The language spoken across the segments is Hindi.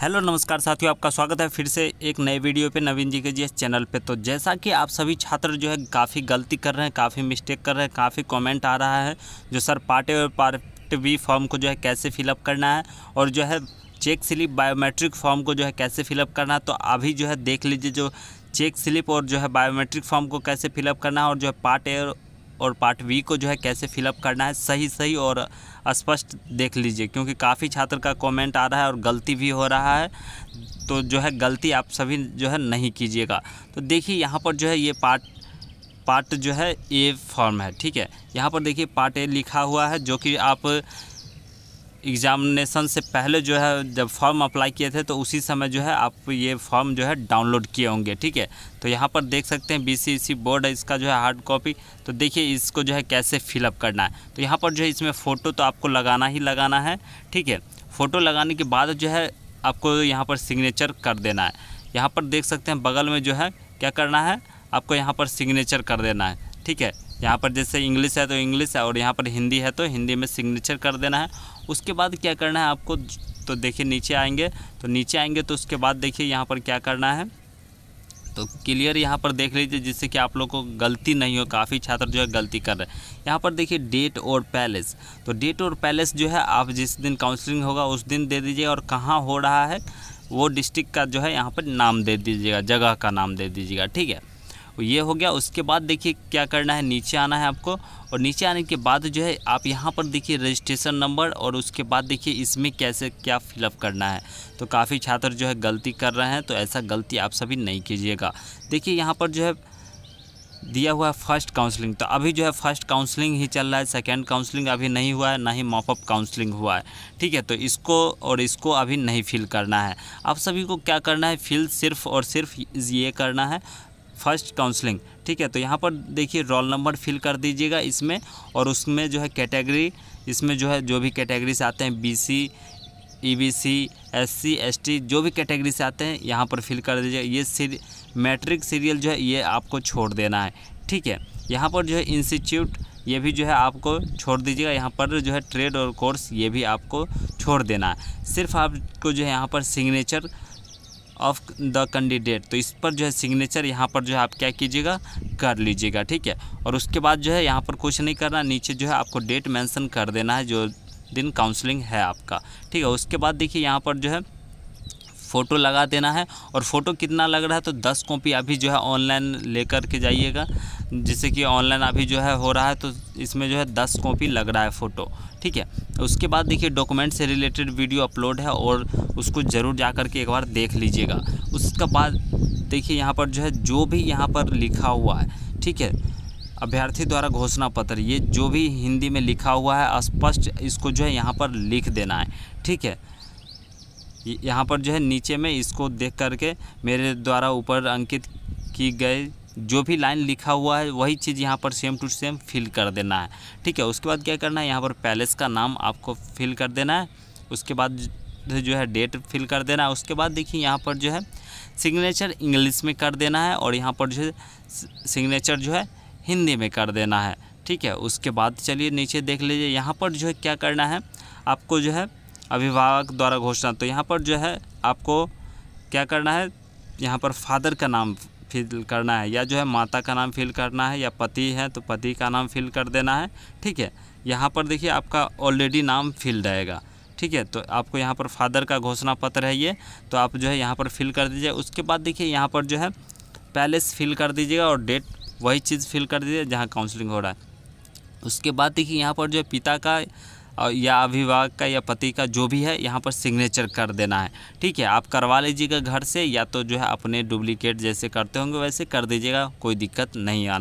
हेलो नमस्कार साथियों आपका स्वागत है फिर से एक नए वीडियो पे नवीन जी के जी चैनल पे तो जैसा कि आप सभी छात्र जो है काफ़ी गलती कर रहे हैं काफ़ी मिस्टेक कर रहे हैं काफ़ी कमेंट आ रहा है जो सर पार्ट ए और पार्ट बी फॉर्म को जो है कैसे फिलअप करना है और जो है चेक स्लिप बायोमेट्रिक फॉर्म को जो है कैसे फिलअप करना है तो अभी जो है देख लीजिए जो चेक स्लिप और जो है बायोमेट्रिक फॉर्म को कैसे फिलअप करना है और जो है पार्ट ए और पार्ट बी को जो है कैसे फिलअप करना है सही सही और स्पष्ट देख लीजिए क्योंकि काफ़ी छात्र का कमेंट आ रहा है और गलती भी हो रहा है तो जो है गलती आप सभी जो है नहीं कीजिएगा तो देखिए यहाँ पर जो है ये पार्ट पार्ट जो है ए फॉर्म है ठीक है यहाँ पर देखिए पार्ट ए लिखा हुआ है जो कि आप एग्जामिनेशन से पहले जो है जब फॉर्म अप्लाई किए थे तो उसी समय जो है आप ये फॉर्म जो है डाउनलोड किए होंगे ठीक है तो यहाँ पर देख सकते हैं सी बोर्ड है इसका जो है हार्ड कॉपी तो देखिए इसको जो है कैसे फिलअप करना है तो यहाँ पर जो है इसमें फ़ोटो तो आपको लगाना ही लगाना है ठीक है फ़ोटो लगाने के बाद जो है आपको यहाँ पर सिग्नेचर कर देना है यहाँ पर देख सकते हैं बगल में जो है क्या करना है आपको यहाँ पर सिग्नेचर कर देना है ठीक है यहाँ पर जैसे इंग्लिश है तो इंग्लिश है और यहाँ पर हिंदी है तो हिंदी में सिग्नेचर कर देना है उसके बाद क्या करना है आपको तो देखिए नीचे आएंगे तो नीचे आएंगे तो उसके बाद देखिए यहाँ पर क्या करना है तो क्लियर यहाँ पर देख लीजिए जिससे कि आप लोग को गलती नहीं हो काफ़ी छात्र जो है गलती कर रहे हैं यहाँ पर देखिए डेट और पैलेस तो डेट और पैलेस जो है आप जिस दिन काउंसलिंग होगा उस दिन दे दीजिए और कहाँ हो रहा है वो डिस्ट्रिक्ट का जो है यहाँ पर नाम दे दीजिएगा जगह का नाम दे दीजिएगा ठीक है तो ये हो गया उसके बाद देखिए क्या करना है नीचे आना है आपको और नीचे आने के बाद जो है आप यहाँ पर देखिए रजिस्ट्रेशन नंबर और उसके बाद देखिए इसमें कैसे क्या फिलअप करना है तो काफ़ी छात्र जो है गलती कर रहे हैं तो ऐसा गलती आप सभी नहीं कीजिएगा देखिए यहाँ पर जो है दिया हुआ है फर्स्ट काउंसलिंग तो अभी जो है फर्स्ट काउंसलिंग ही चल रहा है सेकेंड काउंसलिंग अभी नहीं हुआ है ना ही मॉपअप काउंसलिंग हुआ है ठीक है तो इसको और इसको अभी नहीं फिल करना है आप सभी को क्या करना है फिल सिर्फ और सिर्फ ये करना है फर्स्ट काउंसलिंग ठीक है तो यहाँ पर देखिए रोल नंबर फिल कर दीजिएगा इसमें और उसमें जो है कैटेगरी इसमें जो है जो भी कैटेगरी से आते हैं B C E B C S C S T जो भी कैटेगरी से आते हैं यहाँ पर फिल कर दीजिएगा ये सीर मैट्रिक सीरियल जो है ये आपको छोड़ देना है ठीक है यहाँ पर जो है इंस्टीट्यूट ये भी जो है आपको छोड़ दीजिएगा यहाँ पर जो है ट्रेड और कोर्स ये भी आपको छोड़ देना है सिर्फ आपको जो है यहाँ पर सिग्नेचर ऑफ द कैंडिडेट तो इस पर जो है सिग्नेचर यहाँ पर जो है आप क्या कीजिएगा कर लीजिएगा ठीक है और उसके बाद जो है यहाँ पर कुछ नहीं करना नीचे जो है आपको डेट मेंशन कर देना है जो दिन काउंसलिंग है आपका ठीक है उसके बाद देखिए यहाँ पर जो है फ़ोटो लगा देना है और फ़ोटो कितना लग रहा है तो दस कॉपी अभी जो है ऑनलाइन लेकर के जाइएगा जैसे कि ऑनलाइन अभी जो है हो रहा है तो इसमें जो है दस कॉपी लग रहा है फ़ोटो ठीक है उसके बाद देखिए डॉक्यूमेंट से रिलेटेड वीडियो अपलोड है और उसको ज़रूर जा कर के एक बार देख लीजिएगा उसका बाद देखिए यहाँ पर जो है जो भी यहाँ पर लिखा हुआ है ठीक है अभ्यर्थी द्वारा घोषणा पत्र ये जो भी हिंदी में लिखा हुआ है स्पष्ट इसको जो है यहाँ पर लिख देना है ठीक है यहाँ पर जो है नीचे में इसको देख करके मेरे द्वारा ऊपर अंकित की गई जो भी लाइन लिखा हुआ है वही चीज़ यहाँ पर सेम टू सेम फिल कर देना है ठीक है उसके बाद क्या करना है यहाँ पर पैलेस का नाम आपको फिल कर देना है उसके बाद जो है डेट फिल कर देना है उसके बाद देखिए यहाँ पर जो है सिग्नेचर इंग्लिश में कर देना है और यहाँ पर जो है सिग्नेचर जो है हिंदी में कर देना है ठीक है उसके बाद चलिए नीचे देख लीजिए यहाँ पर जो है क्या करना है आपको जो है अभिभावक द्वारा घोषणा तो यहाँ पर जो है आपको क्या करना है यहाँ पर फादर का नाम फिल करना है या जो है माता का नाम फिल करना है या पति है तो पति का नाम फिल कर देना है ठीक है यहाँ पर देखिए आपका ऑलरेडी नाम फिल रहेगा ठीक है तो आपको यहाँ पर फादर का घोषणा पत्र है ये तो आप जो है यहाँ पर फिल कर दीजिए उसके बाद देखिए यहाँ पर जो है पैलेस फिल कर दीजिएगा और डेट वही चीज़ फिल कर दीजिए जहाँ काउंसलिंग हो रहा है उसके बाद देखिए यहाँ पर जो है पिता का और या अभिभावक का या पति का जो भी है यहाँ पर सिग्नेचर कर देना है ठीक है आप करवा लीजिएगा घर से या तो जो है अपने डुप्लीकेट जैसे करते होंगे वैसे कर दीजिएगा कोई दिक्कत नहीं आ,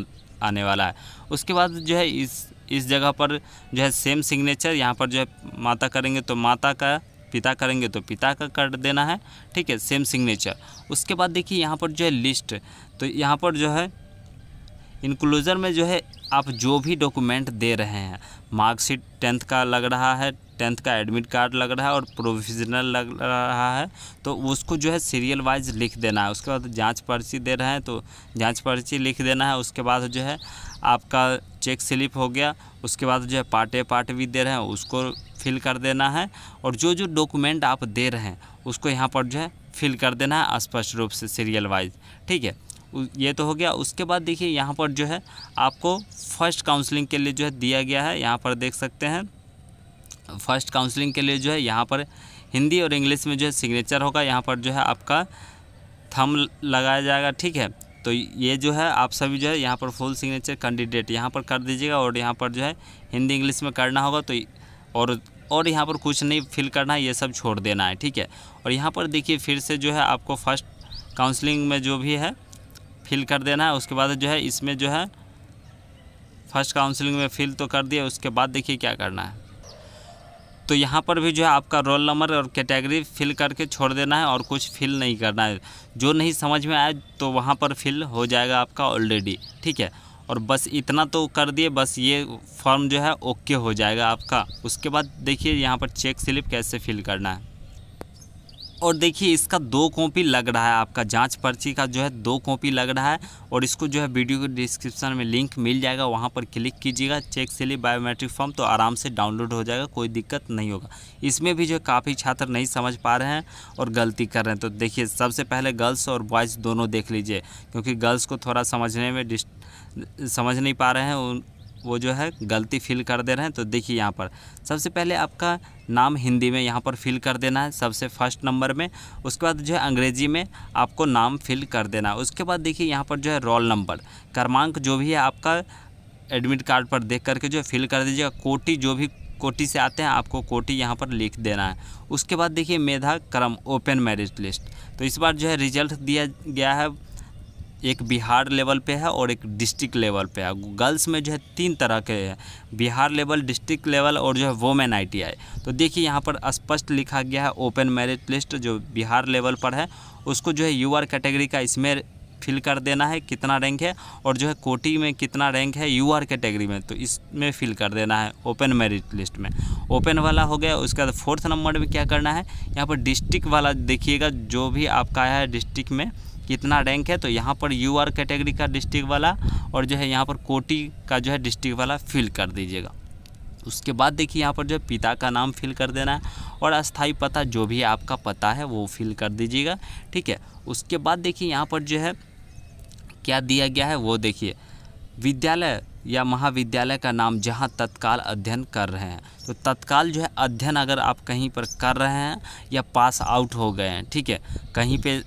आने वाला है उसके बाद जो है इस इस जगह पर जो है सेम सिग्नेचर यहाँ पर जो है माता करेंगे तो माता का पिता करेंगे तो पिता का कर देना है ठीक है सेम सिग्नेचर उसके बाद देखिए यहाँ पर जो है लिस्ट तो यहाँ पर जो है इनक्लोजर में जो है आप जो भी डॉक्यूमेंट दे रहे हैं मार्कशीट टेंथ का लग रहा है टेंथ का एडमिट कार्ड लग रहा है और प्रोविजनल लग रहा है तो उसको जो है सीरियल वाइज लिख देना है उसके बाद जांच पर्ची दे रहे हैं तो जांच पर्ची लिख देना है उसके बाद जो है आपका चेक स्लिप हो गया उसके बाद जो है पार्टे पार्ट भी दे रहे हैं उसको फिल कर देना है और जो जो डॉक्यूमेंट आप दे रहे हैं उसको यहाँ पर जो है फिल कर देना है स्पष्ट रूप से सीरियल वाइज ठीक है ये तो हो गया उसके बाद देखिए यहाँ पर जो है आपको फर्स्ट काउंसलिंग के लिए जो है दिया गया है यहाँ पर देख सकते हैं फर्स्ट काउंसलिंग के लिए जो है यहाँ पर हिंदी और इंग्लिश में जो है सिग्नेचर होगा यहाँ पर जो है आपका थम लगाया जाएगा ठीक है तो ये जो है आप सभी जो है यहाँ पर फुल सिग्नेचर कैंडिडेट यहाँ पर कर दीजिएगा और यहाँ पर जो है हिंदी इंग्लिश में करना होगा तो और और यहाँ पर कुछ नहीं फिल करना है ये सब छोड़ देना है ठीक है और यहाँ पर देखिए फिर से जो है आपको फर्स्ट काउंसलिंग में जो भी है फिल कर देना है उसके बाद जो है इसमें जो है फर्स्ट काउंसलिंग में फिल तो कर दिया उसके बाद देखिए क्या करना है तो यहाँ पर भी जो है आपका रोल नंबर और कैटेगरी फिल करके छोड़ देना है और कुछ फिल नहीं करना है जो नहीं समझ में आए तो वहाँ पर फिल हो जाएगा आपका ऑलरेडी ठीक है और बस इतना तो कर दिए बस ये फॉर्म जो है ओके हो जाएगा आपका उसके बाद देखिए यहाँ पर चेक स्लिप कैसे फिल करना है और देखिए इसका दो कॉपी लग रहा है आपका जांच पर्ची का जो है दो कॉपी लग रहा है और इसको जो है वीडियो के डिस्क्रिप्शन में लिंक मिल जाएगा वहाँ पर क्लिक कीजिएगा चेक से लिए बायोमेट्रिक फॉर्म तो आराम से डाउनलोड हो जाएगा कोई दिक्कत नहीं होगा इसमें भी जो है काफ़ी छात्र नहीं समझ पा रहे हैं और गलती कर रहे हैं तो देखिए सबसे पहले गर्ल्स और बॉयज़ दोनों देख लीजिए क्योंकि गर्ल्स को थोड़ा समझने में समझ नहीं पा रहे हैं वो जो है गलती फिल कर दे रहे हैं तो देखिए यहाँ पर सबसे पहले आपका नाम हिंदी में यहाँ पर फिल कर देना है सबसे फर्स्ट नंबर में उसके बाद जो है अंग्रेजी में आपको नाम फिल कर देना है उसके बाद देखिए यहाँ पर जो है रोल नंबर क्रमांक जो भी है आपका एडमिट कार्ड पर देख करके जो फिल कर दीजिएगा कोटी जो भी कोटी से आते हैं आपको कोटी यहाँ पर लिख देना है उसके बाद देखिए मेधा क्रम ओपन मैरिट लिस्ट तो इस बार जो है रिजल्ट दिया गया है एक बिहार लेवल पे है और एक डिस्ट्रिक्ट लेवल पे है गर्ल्स में जो है तीन तरह के हैं बिहार लेवल डिस्ट्रिक्ट लेवल और जो है वोमेन आईटीआई तो देखिए यहाँ पर स्पष्ट लिखा गया है ओपन मेरिट लिस्ट जो बिहार लेवल पर है उसको जो है यूआर कैटेगरी का इसमें फिल कर देना है कितना रैंक है और जो है कोटी में कितना रैंक है आर कैटेगरी में तो इसमें फिल कर देना है ओपन मेरिट लिस्ट में ओपन वाला हो गया उसके बाद फोर्थ नंबर में क्या करना है यहाँ पर डिस्ट्रिक्ट वाला देखिएगा जो भी आपका है डिस्ट्रिक्ट में कितना रैंक है तो यहाँ पर यू आर कैटेगरी का डिस्ट्रिक्ट वाला और जो है यहाँ पर कोटी का जो है डिस्ट्रिक्ट वाला फिल कर दीजिएगा उसके बाद देखिए यहाँ पर जो पिता का नाम फिल कर देना है और अस्थाई पता जो भी आपका पता है वो फिल कर दीजिएगा ठीक है उसके बाद देखिए यहाँ पर जो है क्या दिया गया है वो देखिए विद्यालय या महाविद्यालय का नाम जहाँ तत्काल अध्ययन कर रहे हैं तो तत्काल जो है अध्ययन अगर आप कहीं पर कर रहे हैं या पास आउट हो गए हैं ठीक है कहीं पे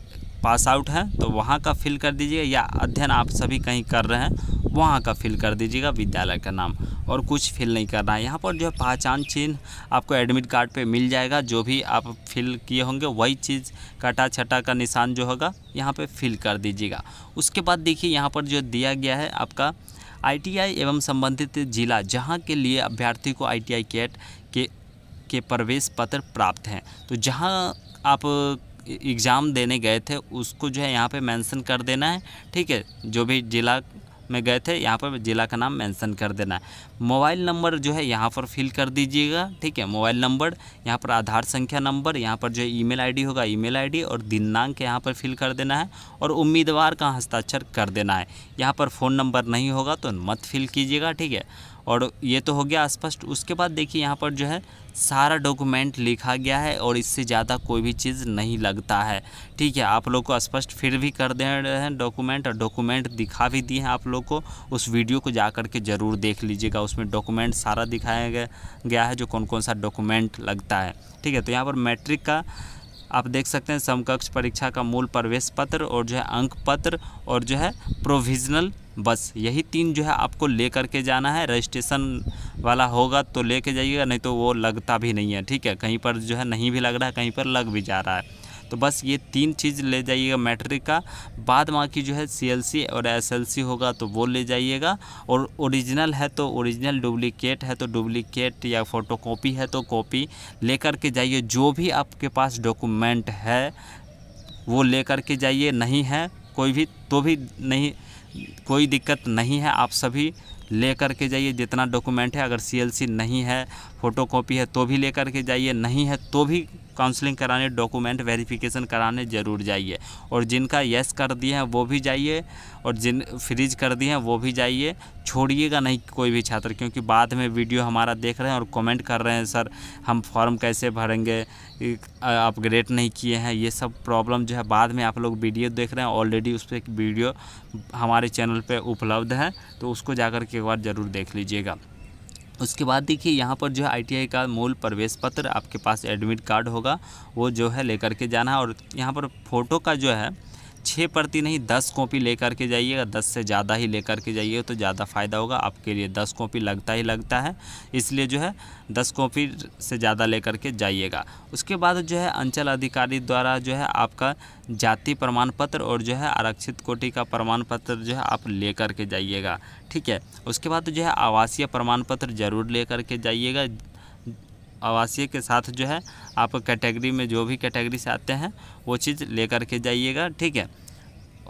पास आउट हैं तो वहाँ का फिल कर दीजिएगा या अध्ययन आप सभी कहीं कर रहे हैं वहाँ का फिल कर दीजिएगा विद्यालय का नाम और कुछ फिल नहीं करना है यहाँ पर जो है पहचान चिन्ह आपको एडमिट कार्ड पे मिल जाएगा जो भी आप फिल किए होंगे वही चीज़ कटा छटा का निशान जो होगा यहाँ पे फिल कर दीजिएगा उसके बाद देखिए यहाँ पर जो दिया गया है आपका आईटीआई एवं संबंधित जिला जहाँ के लिए अभ्यर्थी को आई कैट के के प्रवेश पत्र प्राप्त हैं तो जहाँ आप एग्ज़ाम देने गए थे उसको जो है यहाँ पे मेंशन कर देना है ठीक है जो भी जिला में गए थे यहाँ पर ज़िला का नाम मेंशन कर देना है मोबाइल नंबर जो है यहाँ पर फिल कर दीजिएगा ठीक है मोबाइल नंबर यहाँ पर आधार संख्या नंबर यहाँ पर जो है ईमेल आईडी होगा ईमेल आईडी और दिनांक यहाँ पर फिल कर देना है और उम्मीदवार का हस्ताक्षर कर देना है यहाँ पर फ़ोन नंबर नहीं होगा तो मत फिल कीजिएगा ठीक है और ये तो हो गया स्पष्ट उसके बाद देखिए यहाँ पर जो है सारा डॉक्यूमेंट लिखा गया है और इससे ज़्यादा कोई भी चीज़ नहीं लगता है ठीक है आप लोग को स्पष्ट फिर भी कर दे रहे हैं डॉक्यूमेंट और डॉक्यूमेंट दिखा भी दिए हैं आप लोग को उस वीडियो को जा करके ज़रूर देख लीजिएगा उसमें डॉक्यूमेंट सारा दिखाया गया है जो कौन कौन सा डॉक्यूमेंट लगता है ठीक है तो यहाँ पर मैट्रिक का आप देख सकते हैं समकक्ष परीक्षा का मूल प्रवेश पत्र और जो है अंक पत्र और जो है प्रोविजनल बस यही तीन जो है आपको ले करके जाना है रजिस्ट्रेशन वाला होगा तो ले कर जाइएगा नहीं तो वो लगता भी नहीं है ठीक है कहीं पर जो है नहीं भी लग रहा है कहीं पर लग भी जा रहा है तो बस ये तीन चीज़ ले जाइएगा मैट्रिक का बाद बाकी जो है सीएलसी और एसएलसी होगा तो वो ले जाइएगा और ओरिजिनल है तो ओरिजिनल डुप्लीकेट है तो डुप्लीकेट या फ़ोटोकॉपी है तो कॉपी लेकर के जाइए जो भी आपके पास डॉक्यूमेंट है वो लेकर के जाइए नहीं है कोई भी तो भी नहीं कोई दिक्कत नहीं है आप सभी ले करके के जाइए जितना डॉक्यूमेंट है अगर सीएलसी नहीं है फ़ोटो कॉपी है तो भी लेकर के जाइए नहीं है तो भी काउंसलिंग कराने डॉक्यूमेंट वेरिफिकेशन कराने ज़रूर जाइए और जिनका यस कर दिए हैं वो भी जाइए और जिन फ्रीज कर दिए हैं वो भी जाइए छोड़िएगा नहीं कोई भी छात्र क्योंकि बाद में वीडियो हमारा देख रहे हैं और कमेंट कर रहे हैं सर हम फॉर्म कैसे भरेंगे अपग्रेड नहीं किए हैं ये सब प्रॉब्लम जो है बाद में आप लोग वीडियो देख रहे हैं ऑलरेडी उस पर वीडियो हमारे चैनल पर उपलब्ध है तो उसको जा के एक बार ज़रूर देख लीजिएगा उसके बाद देखिए यहाँ पर जो है आईटीआई का मूल प्रवेश पत्र आपके पास एडमिट कार्ड होगा वो जो है लेकर के जाना है और यहाँ पर फ़ोटो का जो है छः प्रति नहीं दस कॉपी लेकर के जाइएगा दस से ज़्यादा ही लेकर के जाइए तो ज़्यादा फ़ायदा होगा आपके लिए दस कॉपी लगता ही लगता है इसलिए जो है दस कॉपी से ज़्यादा लेकर के जाइएगा उसके बाद जो है अंचल अधिकारी द्वारा जो है आपका जाति प्रमाण पत्र और जो है आरक्षित कोटि का प्रमाण पत्र जो है आप ले कर के जाइएगा ठीक है उसके बाद जो है आवासीय प्रमाण पत्र ज़रूर ले के जाइएगा आवासीय के साथ जो है आप कैटेगरी में जो भी कैटेगरी से आते हैं वो चीज़ ले के जाइएगा ठीक है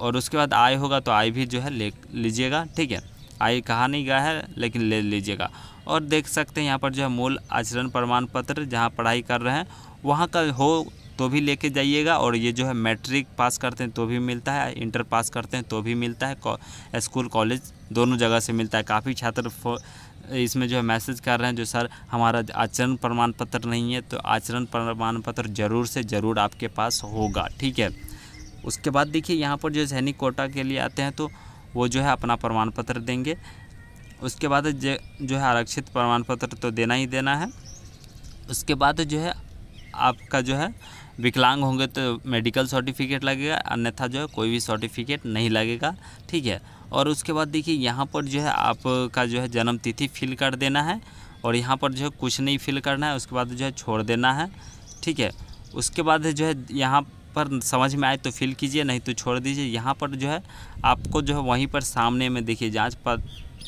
और उसके बाद आय होगा तो आय भी जो है ले लीजिएगा ठीक है आय कहा नहीं गया है लेकिन ले लीजिएगा और देख सकते हैं यहाँ पर जो है मूल आचरण प्रमाण पत्र जहाँ पढ़ाई कर रहे हैं वहाँ का हो तो भी लेके जाइएगा और ये जो है मैट्रिक पास करते हैं तो भी मिलता है इंटर पास करते हैं तो भी मिलता है स्कूल कॉलेज दोनों जगह से मिलता है काफ़ी छात्र इसमें जो है मैसेज कर रहे हैं जो सर हमारा आचरण प्रमाण पत्र नहीं है तो आचरण प्रमाण पत्र ज़रूर से ज़रूर आपके पास होगा ठीक है उसके बाद देखिए यहाँ पर जो सैनिक कोटा के लिए आते हैं तो वो जो है अपना प्रमाण पत्र देंगे उसके बाद जो है आरक्षित प्रमाण पत्र तो देना ही देना है उसके बाद जो है आपका जो है विकलांग होंगे तो मेडिकल सर्टिफिकेट लगेगा अन्यथा जो है कोई भी सर्टिफिकेट नहीं लगेगा ठीक है और उसके बाद देखिए यहाँ पर जो है आपका जो है जन्म तिथि फिल कर देना है और यहाँ पर जो है कुछ नहीं फिल करना है उसके बाद जो है छोड़ देना है ठीक है उसके बाद जो है यहाँ पर समझ में आए तो फिल कीजिए नहीं तो छोड़ दीजिए यहाँ पर जो है आपको जो है वहीं पर सामने में देखिए जाँच पद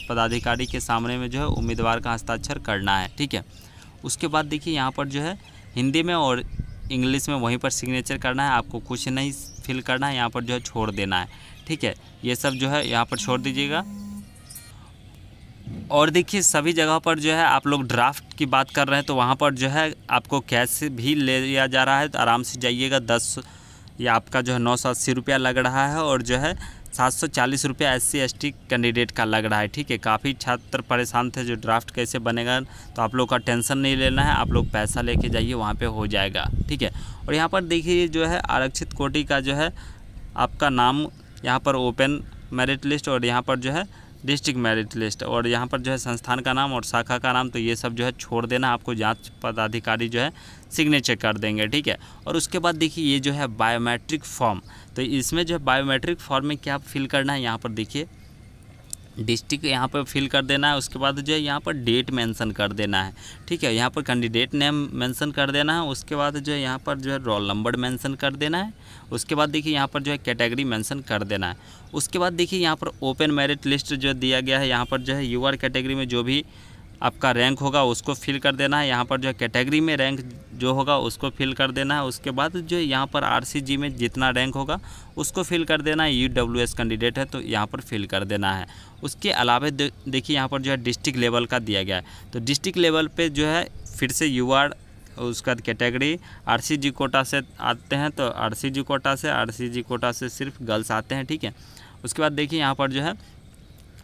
पदाधिकारी के सामने में जो है उम्मीदवार का हस्ताक्षर करना है ठीक है उसके बाद देखिए यहाँ पर जो है हिंदी में और इंग्लिश में वहीं पर सिग्नेचर करना है आपको कुछ नहीं फिल करना है यहाँ पर जो है छोड़ देना है ठीक है ये सब जो है यहाँ पर छोड़ दीजिएगा और देखिए सभी जगह पर जो है आप लोग ड्राफ्ट की बात कर रहे हैं तो वहाँ पर जो है आपको कैश भी ले लिया जा रहा है तो आराम से जाइएगा दस या आपका जो है नौ सौ अस्सी रुपया लग रहा है और जो है सात सौ चालीस रुपया एस सी कैंडिडेट का लग रहा है ठीक है काफ़ी छात्र परेशान थे जो ड्राफ्ट कैसे बनेगा तो आप लोग का टेंशन नहीं लेना है आप लोग पैसा लेके जाइए वहाँ पे हो जाएगा ठीक है और यहाँ पर देखिए जो है आरक्षित कोटि का जो है आपका नाम यहाँ पर ओपन मेरिट लिस्ट और यहाँ पर जो है डिस्ट्रिक्ट मेरिट लिस्ट और यहाँ पर जो है संस्थान का नाम और शाखा का नाम तो ये सब जो है छोड़ देना आपको जांच पदाधिकारी जो है सिग्नेचर कर देंगे ठीक है और उसके बाद देखिए ये जो है बायोमेट्रिक फॉर्म तो इसमें जो है बायोमेट्रिक फॉर्म में क्या फिल करना है यहाँ पर देखिए डिस्ट्रिक्ट यहाँ पर फिल कर देना है उसके बाद जो है यहाँ पर डेट मेंशन कर देना है ठीक है यहाँ पर कैंडिडेट नेम मेंशन कर देना है उसके बाद जो है यहाँ पर जो है रोल नंबर मेंशन कर देना है उसके बाद देखिए यहाँ पर जो है कैटेगरी मेंशन कर देना है उसके बाद देखिए यहाँ पर ओपन मेरिट लिस्ट जो दिया गया है यहाँ पर जो है यू कैटेगरी में जो भी आपका रैंक होगा उसको फिल कर देना है यहाँ पर जो है कैटेगरी में रैंक जो होगा उसको फिल कर देना है उसके बाद जो यहाँ पर आरसीजी में जितना रैंक होगा उसको फिल कर देना है यूडब्ल्यूएस कैंडिडेट है तो यहाँ पर फिल कर देना है उसके अलावा देखिए यहाँ पर जो है डिस्ट्रिक्ट लेवल का दिया गया है तो डिस्ट्रिक्ट लेवल पर जो है फिर से यू उसका कैटेगरी आर कोटा से आते हैं तो आर कोटा से आर कोटा से सिर्फ गर्ल्स आते हैं ठीक है उसके बाद देखिए यहाँ पर जो है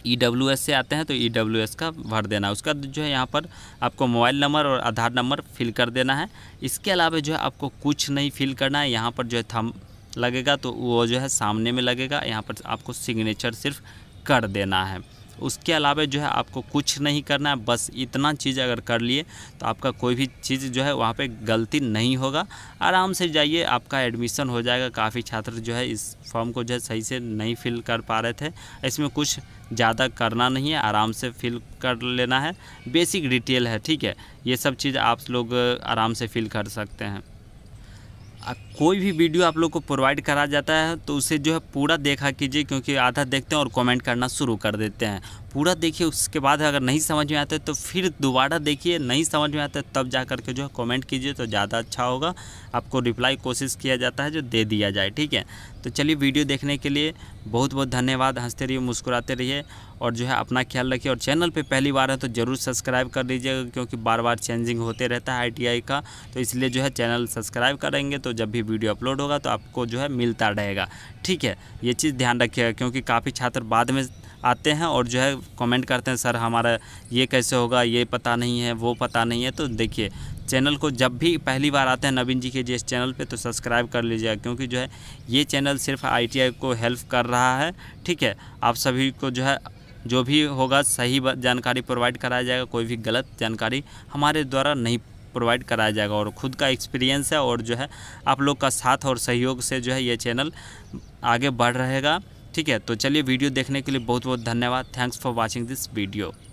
ई डब्ल्यू एस से आते हैं तो ई डब्ल्यू एस का भर देना उसका जो है यहाँ पर आपको मोबाइल नंबर और आधार नंबर फिल कर देना है इसके अलावा जो है आपको कुछ नहीं फिल करना है यहाँ पर जो है थम लगेगा तो वो जो है सामने में लगेगा यहाँ पर आपको सिग्नेचर सिर्फ कर देना है उसके अलावा जो है आपको कुछ नहीं करना है बस इतना चीज़ अगर कर लिए तो आपका कोई भी चीज़ जो है वहाँ पे गलती नहीं होगा आराम से जाइए आपका एडमिशन हो जाएगा काफ़ी छात्र जो है इस फॉर्म को जो है सही से नहीं फिल कर पा रहे थे इसमें कुछ ज़्यादा करना नहीं है आराम से फिल कर लेना है बेसिक डिटेल है ठीक है ये सब चीज़ आप लोग आराम से फिल कर सकते हैं कोई भी वीडियो आप लोग को प्रोवाइड करा जाता है तो उसे जो है पूरा देखा कीजिए क्योंकि आधा देखते हैं और कमेंट करना शुरू कर देते हैं पूरा देखिए उसके बाद अगर नहीं समझ में आता है तो फिर दोबारा देखिए नहीं समझ में आता है तब जा कर के जो है कॉमेंट कीजिए तो ज़्यादा अच्छा होगा आपको रिप्लाई कोशिश किया जाता है जो दे दिया जाए ठीक है तो चलिए वीडियो देखने के लिए बहुत बहुत धन्यवाद हंसते रहिए मुस्कुराते रहिए और जो है अपना ख्याल रखिए और चैनल पे पहली बार है तो ज़रूर सब्सक्राइब कर लीजिएगा क्योंकि बार बार चेंजिंग होते रहता है आई का तो इसलिए जो है चैनल सब्सक्राइब करेंगे तो जब भी वीडियो अपलोड होगा तो आपको जो है मिलता रहेगा ठीक है ये चीज़ ध्यान रखिएगा क्योंकि काफ़ी छात्र बाद में आते हैं और जो है कमेंट करते हैं सर हमारा ये कैसे होगा ये पता नहीं है वो पता नहीं है तो देखिए चैनल को जब भी पहली बार आते हैं नवीन जी के जिस चैनल पे तो सब्सक्राइब कर लीजिएगा क्योंकि जो है ये चैनल सिर्फ आईटीआई को हेल्प कर रहा है ठीक है आप सभी को जो है जो भी होगा सही जानकारी प्रोवाइड कराया जाएगा कोई भी गलत जानकारी हमारे द्वारा नहीं प्रोवाइड कराया जाएगा और खुद का एक्सपीरियंस है और जो है आप लोग का साथ और सहयोग से जो है ये चैनल आगे बढ़ रहेगा ठीक है तो चलिए वीडियो देखने के लिए बहुत बहुत धन्यवाद thanks for watching this video